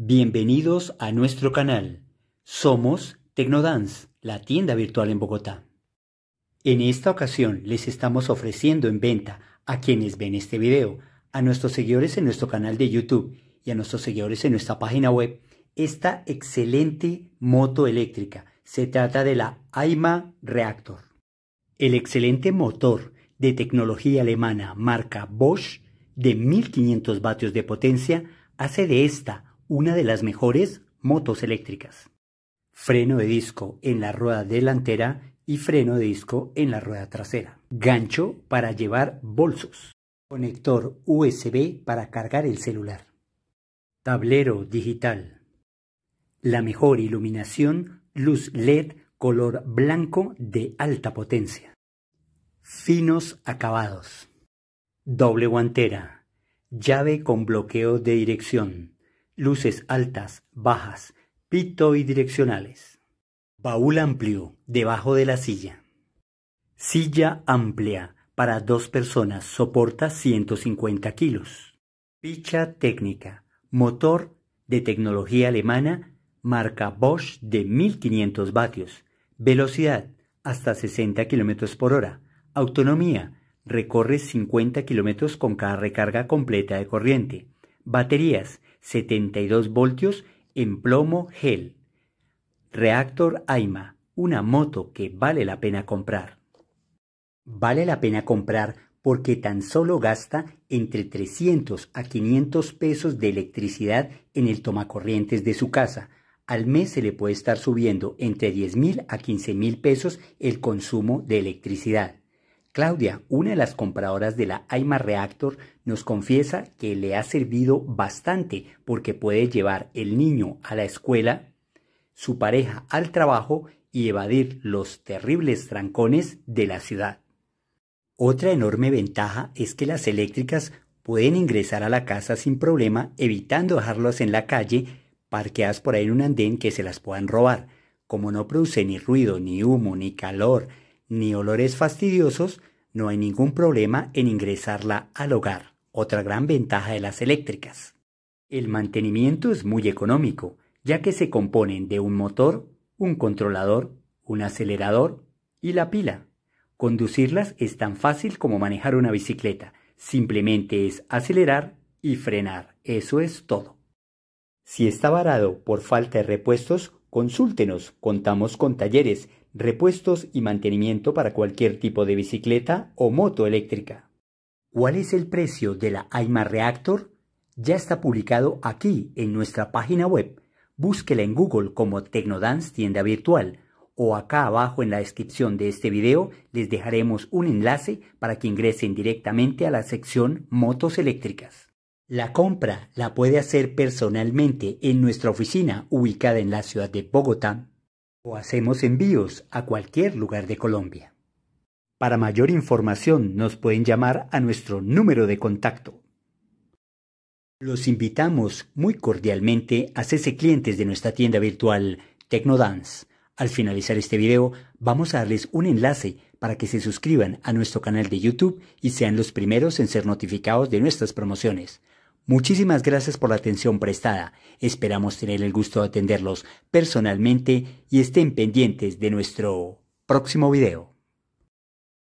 Bienvenidos a nuestro canal. Somos Tecnodance, la tienda virtual en Bogotá. En esta ocasión les estamos ofreciendo en venta a quienes ven este video, a nuestros seguidores en nuestro canal de YouTube y a nuestros seguidores en nuestra página web, esta excelente moto eléctrica. Se trata de la AIMA Reactor. El excelente motor de tecnología alemana marca Bosch de 1500 vatios de potencia hace de esta una de las mejores motos eléctricas. Freno de disco en la rueda delantera y freno de disco en la rueda trasera. Gancho para llevar bolsos. Conector USB para cargar el celular. Tablero digital. La mejor iluminación, luz LED color blanco de alta potencia. Finos acabados. Doble guantera. Llave con bloqueo de dirección luces altas, bajas, pito y direccionales Baúl amplio, debajo de la silla. Silla amplia, para dos personas, soporta 150 kilos. Ficha técnica, motor de tecnología alemana, marca Bosch de 1500 vatios, velocidad hasta 60 kilómetros por hora, autonomía, recorre 50 kilómetros con cada recarga completa de corriente, baterías 72 voltios en plomo gel. Reactor AIMA, una moto que vale la pena comprar. Vale la pena comprar porque tan solo gasta entre 300 a 500 pesos de electricidad en el tomacorrientes de su casa. Al mes se le puede estar subiendo entre 10 mil a 15 mil pesos el consumo de electricidad. Claudia, una de las compradoras de la AIMA Reactor, nos confiesa que le ha servido bastante porque puede llevar el niño a la escuela, su pareja al trabajo y evadir los terribles trancones de la ciudad. Otra enorme ventaja es que las eléctricas pueden ingresar a la casa sin problema, evitando dejarlas en la calle, parqueadas por ahí en un andén que se las puedan robar. Como no produce ni ruido, ni humo, ni calor, ni olores fastidiosos, no hay ningún problema en ingresarla al hogar, otra gran ventaja de las eléctricas. El mantenimiento es muy económico, ya que se componen de un motor, un controlador, un acelerador y la pila. Conducirlas es tan fácil como manejar una bicicleta, simplemente es acelerar y frenar, eso es todo. Si está varado por falta de repuestos, Consúltenos, contamos con talleres, repuestos y mantenimiento para cualquier tipo de bicicleta o moto eléctrica. ¿Cuál es el precio de la AIMA Reactor? Ya está publicado aquí en nuestra página web. Búsquela en Google como Tecnodance Tienda Virtual o acá abajo en la descripción de este video les dejaremos un enlace para que ingresen directamente a la sección Motos Eléctricas. La compra la puede hacer personalmente en nuestra oficina ubicada en la ciudad de Bogotá o hacemos envíos a cualquier lugar de Colombia. Para mayor información nos pueden llamar a nuestro número de contacto. Los invitamos muy cordialmente a hacerse clientes de nuestra tienda virtual Tecnodance. Al finalizar este video vamos a darles un enlace para que se suscriban a nuestro canal de YouTube y sean los primeros en ser notificados de nuestras promociones. Muchísimas gracias por la atención prestada. Esperamos tener el gusto de atenderlos personalmente y estén pendientes de nuestro próximo video.